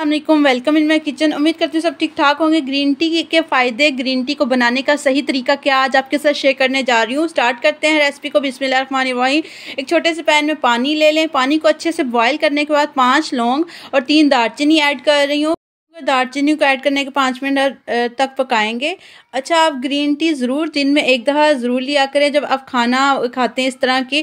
अल्लाम welcome in my kitchen उम्मीद करती हूँ सब ठीक ठाक होंगे ग्रीन टी के फ़ायदे ग्रीन टी को बनाने का सही तरीका क्या आज आपके साथ शेयर करने जा रही हूँ स्टार्ट करते हैं रेसिपी को बिस्मिल वहीं एक छोटे से पैन में पानी ले लें पानी को अच्छे से बॉयल करने के बाद पाँच लौंग और तीन दालचीनी ऐड कर रही हूँ दालचीनी को ऐड करने के पाँच मिनट तक पकाएंगे अच्छा आप ग्रीन टी ज़रूर दिन में एक दफ़ा ज़रूर लिया करें जब आप खाना खाते हैं इस तरह की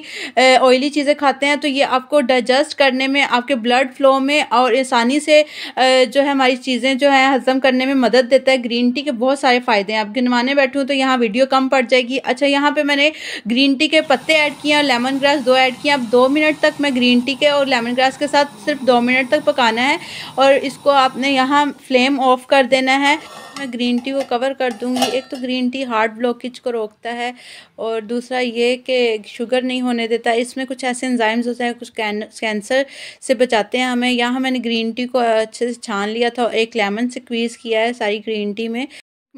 ऑयली चीज़ें खाते हैं तो ये आपको डाइजेस्ट करने में आपके ब्लड फ्लो में और आसानी से जो है हमारी चीज़ें जो है हज़म करने में मदद देता है ग्रीन टी के बहुत सारे फ़ायदे हैं आप गिनवाने बैठे तो यहाँ वीडियो कम पड़ जाएगी अच्छा यहाँ पर मैंने ग्रीन टी के पत्ते ऐड किए और लेमन ग्रास दो ऐड किए अब दो मिनट तक मैं ग्रीन टी के और लेमन ग्रास के साथ सिर्फ दो मिनट तक पकाना है और इसको आपने यहाँ फ्लेम ऑफ कर देना है मैं ग्रीन टी को कवर कर दूंगी एक तो ग्रीन टी हार्ट ब्लॉकेज को रोकता है और दूसरा ये कि शुगर नहीं होने देता इसमें कुछ ऐसे एंजाइम्स होते हैं कुछ कैन कैंसर से बचाते हैं हमें यहाँ मैंने ग्रीन टी को अच्छे से छान लिया था और एक लेमन से क्वीज़ किया है सारी ग्रीन टी में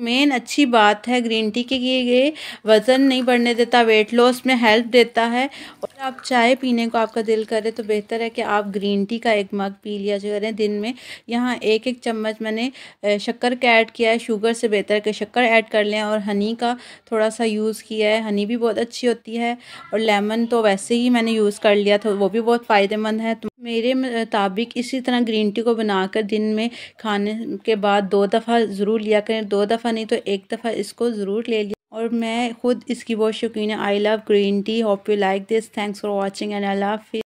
मेन अच्छी बात है ग्रीन टी के लिए ये वज़न नहीं बढ़ने देता वेट लॉस में हेल्प देता है और आप चाय पीने को आपका दिल करे तो बेहतर है कि आप ग्रीन टी का एक मग पी लिया करें दिन में यहाँ एक एक चम्मच मैंने शक्कर का ऐड किया है शुगर से बेहतर कि शक्कर ऐड कर लें और हनी का थोड़ा सा यूज़ किया है हनी भी बहुत अच्छी होती है और लेमन तो वैसे ही मैंने यूज़ कर लिया था वो भी बहुत फ़ायदेमंद है मेरे मुताबिक इसी तरह ग्रीन टी को बनाकर दिन में खाने के बाद दो दफ़ा ज़रूर लिया करें दो दफ़ा नहीं तो एक दफ़ा इसको ज़रूर ले लिया और मैं ख़ुद इसकी बहुत शौकीन है I love green tea hope you like this thanks for watching and I love